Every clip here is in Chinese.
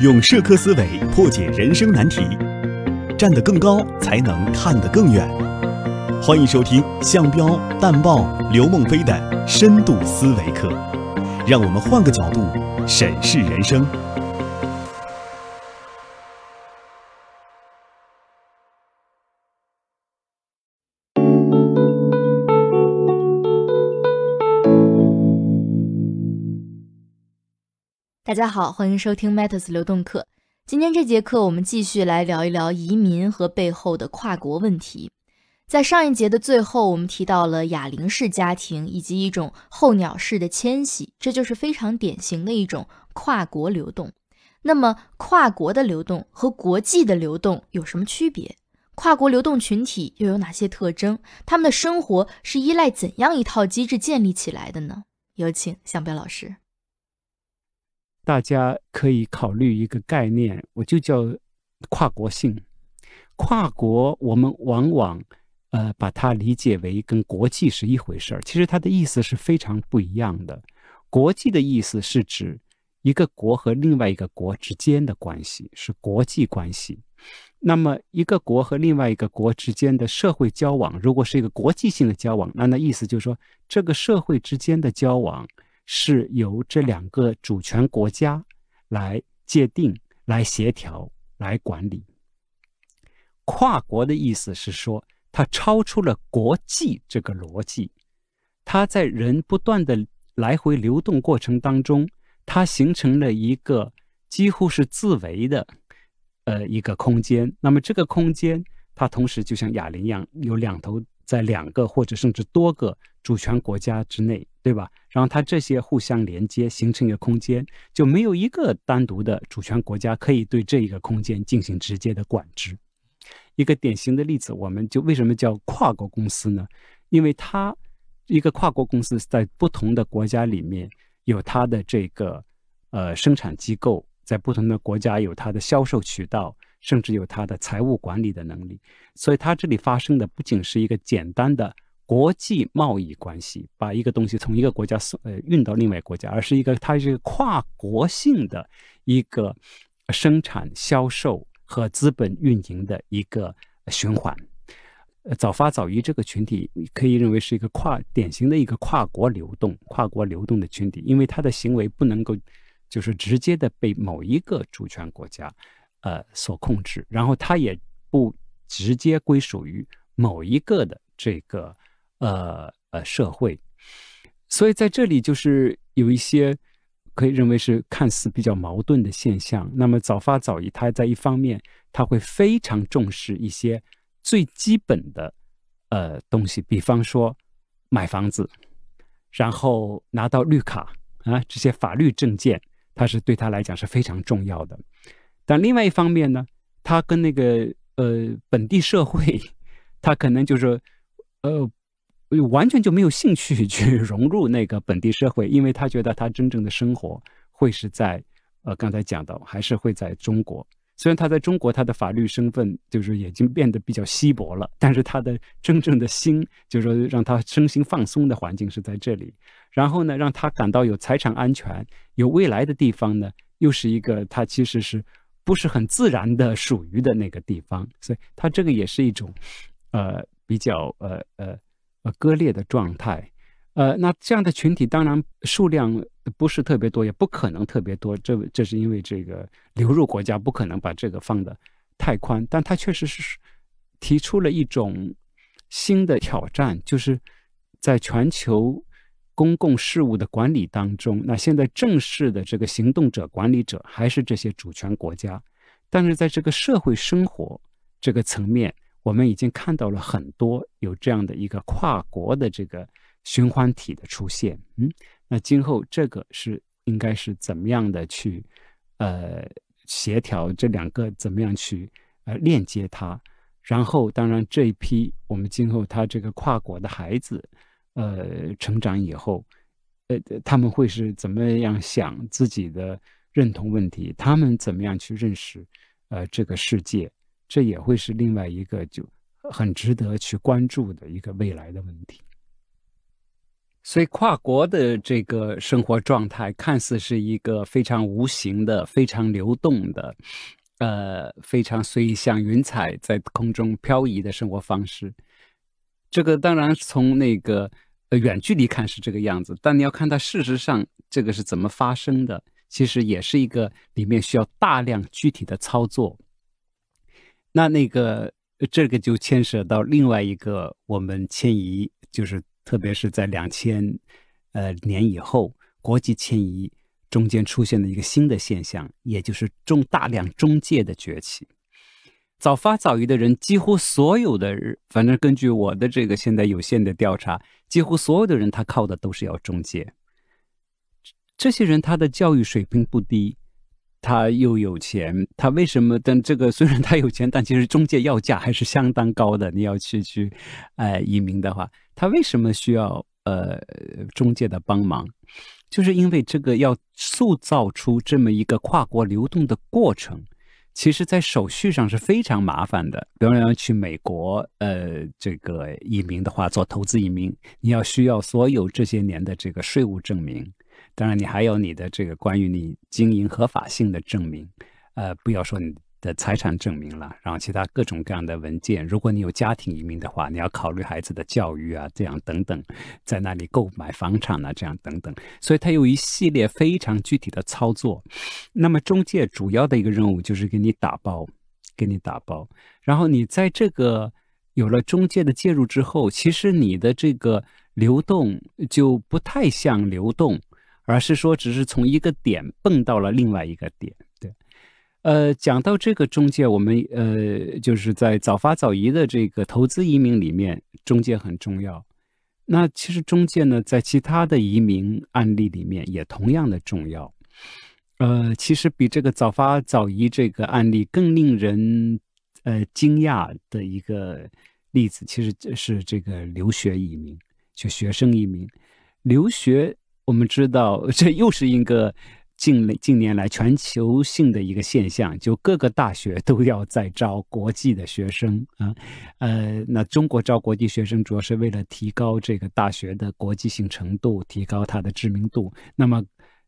用社科思维破解人生难题，站得更高才能看得更远。欢迎收听向彪、淡豹、刘梦飞的深度思维课，让我们换个角度审视人生。大家好，欢迎收听 Matters 流动课。今天这节课，我们继续来聊一聊移民和背后的跨国问题。在上一节的最后，我们提到了哑铃式家庭以及一种候鸟式的迁徙，这就是非常典型的一种跨国流动。那么，跨国的流动和国际的流动有什么区别？跨国流动群体又有哪些特征？他们的生活是依赖怎样一套机制建立起来的呢？有请向彪老师。大家可以考虑一个概念，我就叫跨国性。跨国，我们往往呃把它理解为跟国际是一回事儿，其实它的意思是非常不一样的。国际的意思是指一个国和另外一个国之间的关系是国际关系。那么，一个国和另外一个国之间的社会交往，如果是一个国际性的交往，那那意思就是说这个社会之间的交往。是由这两个主权国家来界定、来协调、来管理。跨国的意思是说，它超出了国际这个逻辑，它在人不断的来回流动过程当中，它形成了一个几乎是自为的，呃，一个空间。那么这个空间，它同时就像哑铃一样，有两头在两个或者甚至多个主权国家之内。对吧？然后它这些互相连接，形成一个空间，就没有一个单独的主权国家可以对这一个空间进行直接的管制。一个典型的例子，我们就为什么叫跨国公司呢？因为它，一个跨国公司在不同的国家里面有它的这个，呃，生产机构，在不同的国家有它的销售渠道，甚至有它的财务管理的能力。所以它这里发生的不仅是一个简单的。国际贸易关系，把一个东西从一个国家送呃运到另外一个国家，而是一个它是跨国性的一个生产、销售和资本运营的一个循环。呃，早发早移这个群体可以认为是一个跨典型的一个跨国流动、跨国流动的群体，因为他的行为不能够就是直接的被某一个主权国家呃所控制，然后他也不直接归属于某一个的这个。呃呃，社会，所以在这里就是有一些可以认为是看似比较矛盾的现象。那么早发早移，他在一方面他会非常重视一些最基本的呃东西，比方说买房子，然后拿到绿卡啊这些法律证件，他是对他来讲是非常重要的。但另外一方面呢，他跟那个呃本地社会，他可能就说呃。完全就没有兴趣 去融入那个本地社会，因为他觉得他真正的生活会是在，呃，刚才讲到还是会在中国。虽然他在中国，他的法律身份就是已经变得比较稀薄了，但是他的真正的心，就是说让他身心放松的环境是在这里。然后呢，让他感到有财产安全、有未来的地方呢，又是一个他其实是不是很自然的属于的那个地方。所以，他这个也是一种，呃，比较呃呃。割裂的状态，呃，那这样的群体当然数量不是特别多，也不可能特别多。这这是因为这个流入国家不可能把这个放的太宽，但它确实是提出了一种新的挑战，就是在全球公共事务的管理当中。那现在正式的这个行动者、管理者还是这些主权国家，但是在这个社会生活这个层面。我们已经看到了很多有这样的一个跨国的这个循环体的出现，嗯，那今后这个是应该是怎么样的去，呃，协调这两个怎么样去呃链接它，然后当然这一批我们今后他这个跨国的孩子，呃，成长以后，呃，他们会是怎么样想自己的认同问题，他们怎么样去认识呃这个世界。这也会是另外一个就很值得去关注的一个未来的问题。所以，跨国的这个生活状态看似是一个非常无形的、非常流动的，呃，非常随意像云彩在空中漂移的生活方式。这个当然从那个呃远距离看是这个样子，但你要看它事实上这个是怎么发生的，其实也是一个里面需要大量具体的操作。那那个这个就牵涉到另外一个我们迁移，就是特别是在两千，呃年以后，国际迁移中间出现了一个新的现象，也就是中大量中介的崛起。早发早育的人，几乎所有的，反正根据我的这个现在有限的调查，几乎所有的人他靠的都是要中介。这些人他的教育水平不低。他又有钱，他为什么？但这个虽然他有钱，但其实中介要价还是相当高的。你要去去，哎，移民的话，他为什么需要呃中介的帮忙？就是因为这个要塑造出这么一个跨国流动的过程，其实，在手续上是非常麻烦的。比方说去美国，呃，这个移民的话，做投资移民，你要需要所有这些年的这个税务证明。当然，你还有你的这个关于你经营合法性的证明，呃，不要说你的财产证明了，然后其他各种各样的文件。如果你有家庭移民的话，你要考虑孩子的教育啊，这样等等，在那里购买房产啊，这样等等。所以它有一系列非常具体的操作。那么中介主要的一个任务就是给你打包，给你打包。然后你在这个有了中介的介入之后，其实你的这个流动就不太像流动。而是说，只是从一个点蹦到了另外一个点。对，呃，讲到这个中介，我们呃就是在早发早移的这个投资移民里面，中介很重要。那其实中介呢，在其他的移民案例里面也同样的重要。呃，其实比这个早发早移这个案例更令人呃惊讶的一个例子，其实是这个留学移民，就学生移民，留学。我们知道，这又是一个近近年来全球性的一个现象，就各个大学都要在招国际的学生啊。呃，那中国招国际学生主要是为了提高这个大学的国际性程度，提高它的知名度。那么，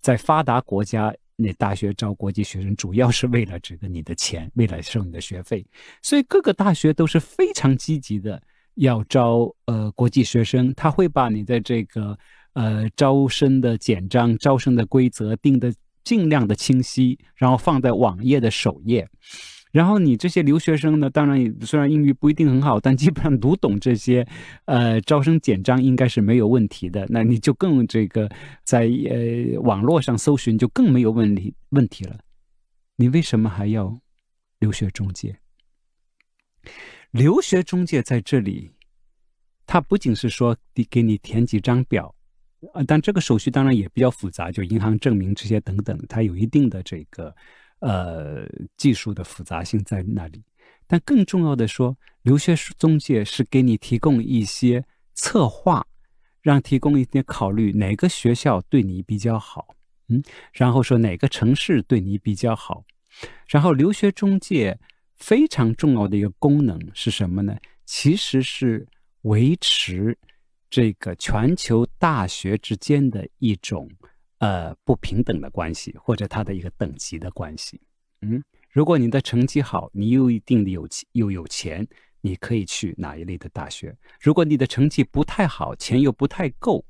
在发达国家，那大学招国际学生主要是为了这个你的钱，为了收你的学费。所以，各个大学都是非常积极的要招呃国际学生，他会把你的这个。呃，招生的简章、招生的规则定的尽量的清晰，然后放在网页的首页。然后你这些留学生呢，当然虽然英语不一定很好，但基本上读懂这些，呃，招生简章应该是没有问题的。那你就更这个在呃网络上搜寻就更没有问题问题了。你为什么还要留学中介？留学中介在这里，他不仅是说得给你填几张表。啊，但这个手续当然也比较复杂，就银行证明这些等等，它有一定的这个，呃，技术的复杂性在那里。但更重要的说，留学中介是给你提供一些策划，让提供一些考虑哪个学校对你比较好，嗯，然后说哪个城市对你比较好。然后，留学中介非常重要的一个功能是什么呢？其实是维持。这个全球大学之间的一种呃不平等的关系，或者它的一个等级的关系。嗯，如果你的成绩好，你又一定的有又有钱，你可以去哪一类的大学？如果你的成绩不太好，钱又不太够，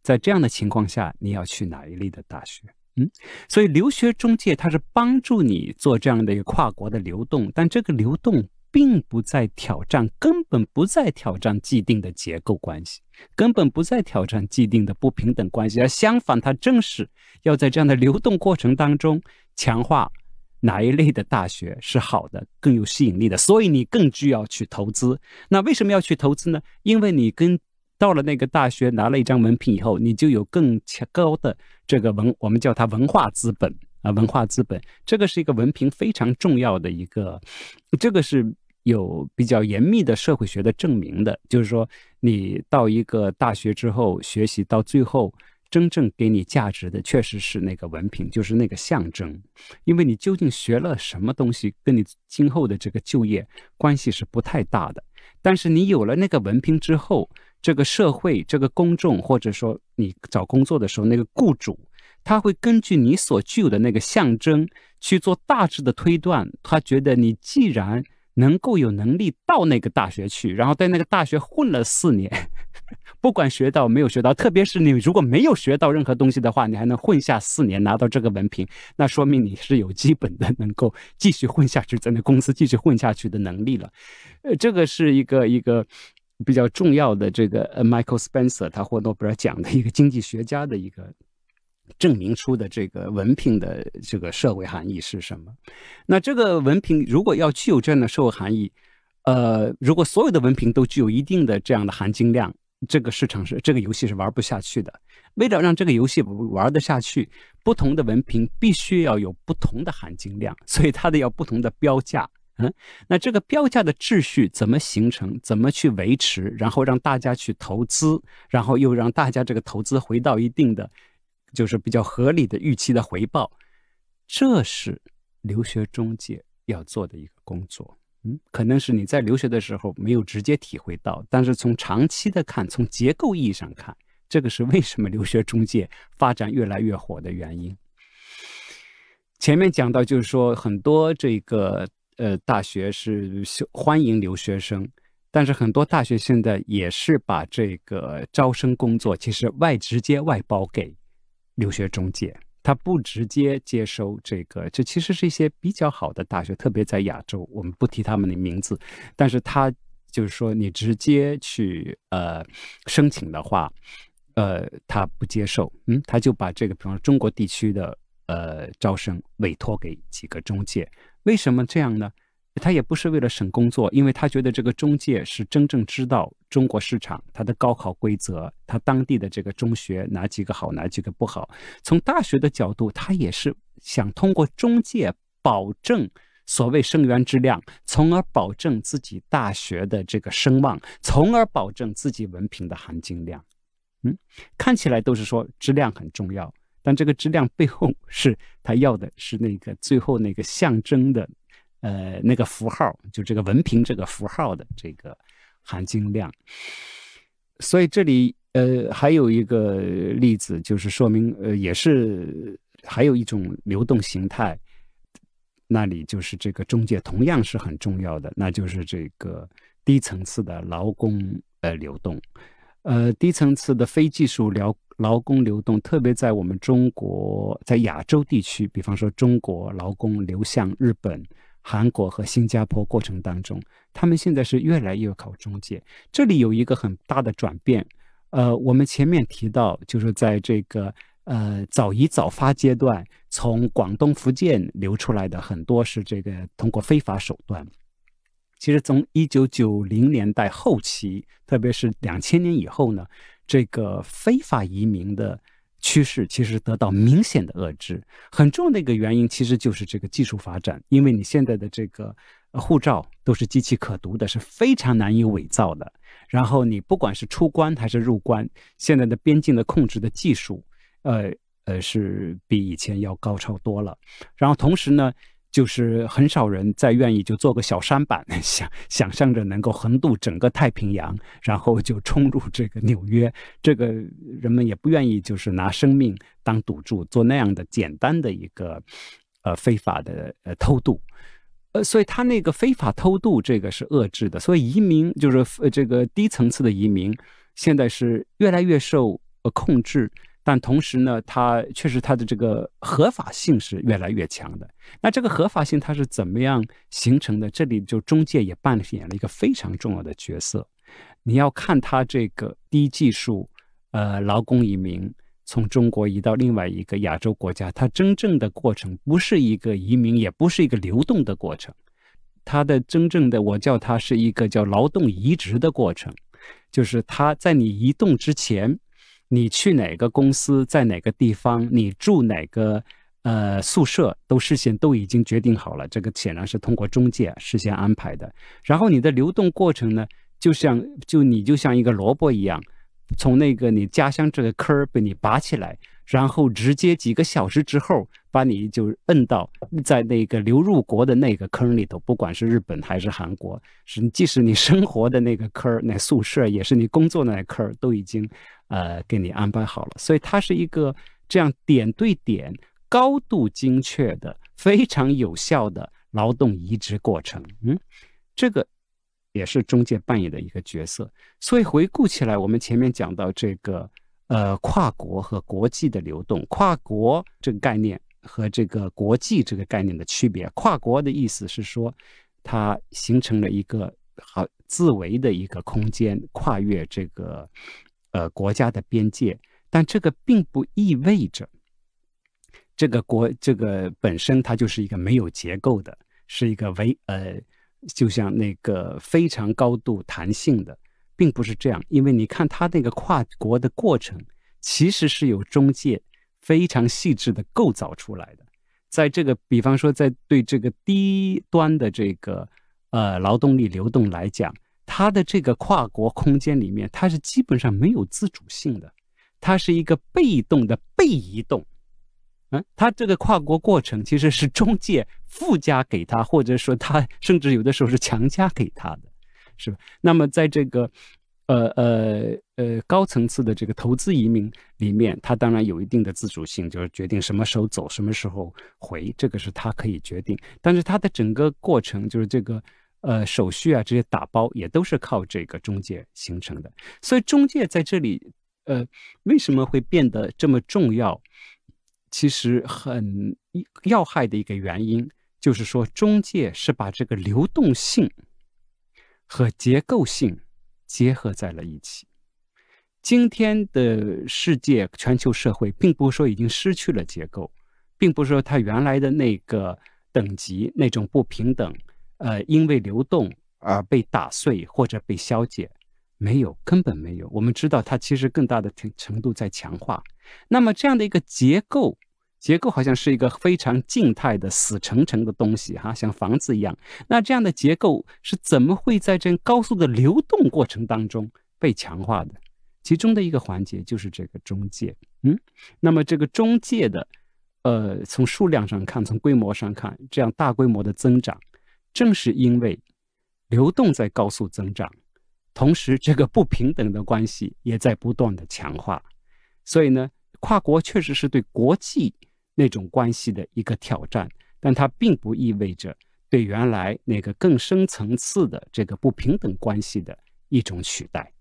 在这样的情况下，你要去哪一类的大学？嗯，所以留学中介它是帮助你做这样的一个跨国的流动，但这个流动。并不在挑战，根本不在挑战既定的结构关系，根本不在挑战既定的不平等关系。而相反，它正是要在这样的流动过程当中强化哪一类的大学是好的、更有吸引力的。所以你更需要去投资。那为什么要去投资呢？因为你跟到了那个大学拿了一张文凭以后，你就有更高的这个文，我们叫它文化资本啊，文化资本。这个是一个文凭非常重要的一个，这个是。有比较严密的社会学的证明的，就是说，你到一个大学之后学习到最后，真正给你价值的确实是那个文凭，就是那个象征。因为你究竟学了什么东西，跟你今后的这个就业关系是不太大的。但是你有了那个文凭之后，这个社会、这个公众，或者说你找工作的时候，那个雇主，他会根据你所具有的那个象征去做大致的推断，他觉得你既然。能够有能力到那个大学去，然后在那个大学混了四年，不管学到没有学到，特别是你如果没有学到任何东西的话，你还能混下四年拿到这个文凭，那说明你是有基本的能够继续混下去，在那公司继续混下去的能力了。呃，这个是一个一个比较重要的，这个呃 Michael Spencer 他获诺贝尔奖的一个经济学家的一个。证明出的这个文凭的这个社会含义是什么？那这个文凭如果要具有这样的社会含义，呃，如果所有的文凭都具有一定的这样的含金量，这个市场是这个游戏是玩不下去的。为了让这个游戏玩得下去，不同的文凭必须要有不同的含金量，所以它的要不同的标价。嗯，那这个标价的秩序怎么形成？怎么去维持？然后让大家去投资，然后又让大家这个投资回到一定的。就是比较合理的预期的回报，这是留学中介要做的一个工作。嗯，可能是你在留学的时候没有直接体会到，但是从长期的看，从结构意义上看，这个是为什么留学中介发展越来越火的原因。前面讲到，就是说很多这个呃大学是欢迎留学生，但是很多大学现在也是把这个招生工作其实外直接外包给。留学中介，他不直接接收这个，这其实是一些比较好的大学，特别在亚洲，我们不提他们的名字，但是他就是说你直接去呃申请的话，呃他不接受，嗯，他就把这个，比方中国地区的呃招生委托给几个中介，为什么这样呢？他也不是为了省工作，因为他觉得这个中介是真正知道中国市场、他的高考规则、他当地的这个中学哪几个好、哪几个不好。从大学的角度，他也是想通过中介保证所谓生源质量，从而保证自己大学的这个声望，从而保证自己文凭的含金量。嗯，看起来都是说质量很重要，但这个质量背后是他要的是那个最后那个象征的。呃，那个符号就这个文凭，这个符号的这个含金量。所以这里呃还有一个例子，就是说明呃也是还有一种流动形态，那里就是这个中介同样是很重要的，那就是这个低层次的劳工呃流动，呃低层次的非技术劳劳工流动，特别在我们中国在亚洲地区，比方说中国劳工流向日本。韩国和新加坡过程当中，他们现在是越来越靠中介。这里有一个很大的转变，呃，我们前面提到，就是在这个呃早移早发阶段，从广东、福建流出来的很多是这个通过非法手段。其实从一九九零年代后期，特别是两千年以后呢，这个非法移民的。趋势其实得到明显的遏制，很重要的一个原因其实就是这个技术发展，因为你现在的这个护照都是机器可读的，是非常难以伪造的。然后你不管是出关还是入关，现在的边境的控制的技术，呃呃，是比以前要高超多了。然后同时呢。就是很少人再愿意就做个小舢板，想想象着能够横渡整个太平洋，然后就冲入这个纽约。这个人们也不愿意，就是拿生命当赌注做那样的简单的一个，呃，非法的呃偷渡。呃，所以他那个非法偷渡这个是遏制的，所以移民就是这个低层次的移民，现在是越来越受呃控制。但同时呢，它确实它的这个合法性是越来越强的。那这个合法性它是怎么样形成的？这里就中介也扮演了一个非常重要的角色。你要看它这个低技术，呃，劳工移民从中国移到另外一个亚洲国家，它真正的过程不是一个移民，也不是一个流动的过程，它的真正的我叫它是一个叫劳动移植的过程，就是它在你移动之前。你去哪个公司，在哪个地方，你住哪个，呃，宿舍都事先都已经决定好了，这个显然是通过中介事先安排的。然后你的流动过程呢，就像就你就像一个萝卜一样，从那个你家乡这个坑被你拔起来，然后直接几个小时之后。把你就摁到在那个流入国的那个坑里头，不管是日本还是韩国，是即使你生活的那个坑，那宿舍也是你工作那坑，都已经，呃，给你安排好了。所以它是一个这样点对点、高度精确的、非常有效的劳动移植过程。嗯，这个也是中介扮演的一个角色。所以回顾起来，我们前面讲到这个呃跨国和国际的流动，跨国这个概念。和这个国际这个概念的区别，跨国的意思是说，它形成了一个好自为的一个空间，跨越这个呃国家的边界，但这个并不意味着这个国这个本身它就是一个没有结构的，是一个唯呃，就像那个非常高度弹性的，并不是这样，因为你看它那个跨国的过程，其实是有中介。非常细致的构造出来的，在这个，比方说，在对这个低端的这个呃劳动力流动来讲，它的这个跨国空间里面，它是基本上没有自主性的，它是一个被动的被移动，嗯，它这个跨国过程其实是中介附加给他，或者说他甚至有的时候是强加给他的，是吧？那么在这个。呃呃呃，高层次的这个投资移民里面，他当然有一定的自主性，就是决定什么时候走，什么时候回，这个是他可以决定。但是他的整个过程，就是这个呃手续啊这些打包，也都是靠这个中介形成的。所以中介在这里，呃，为什么会变得这么重要？其实很要害的一个原因，就是说中介是把这个流动性和结构性。结合在了一起。今天的世界，全球社会，并不是说已经失去了结构，并不是说它原来的那个等级那种不平等，呃，因为流动而被打碎或者被消解，没有，根本没有。我们知道，它其实更大的程程度在强化。那么，这样的一个结构。结构好像是一个非常静态的死沉沉的东西，哈，像房子一样。那这样的结构是怎么会在这高速的流动过程当中被强化的？其中的一个环节就是这个中介，嗯，那么这个中介的，呃，从数量上看，从规模上看，这样大规模的增长，正是因为流动在高速增长，同时这个不平等的关系也在不断的强化，所以呢，跨国确实是对国际。那种关系的一个挑战，但它并不意味着对原来那个更深层次的这个不平等关系的一种取代。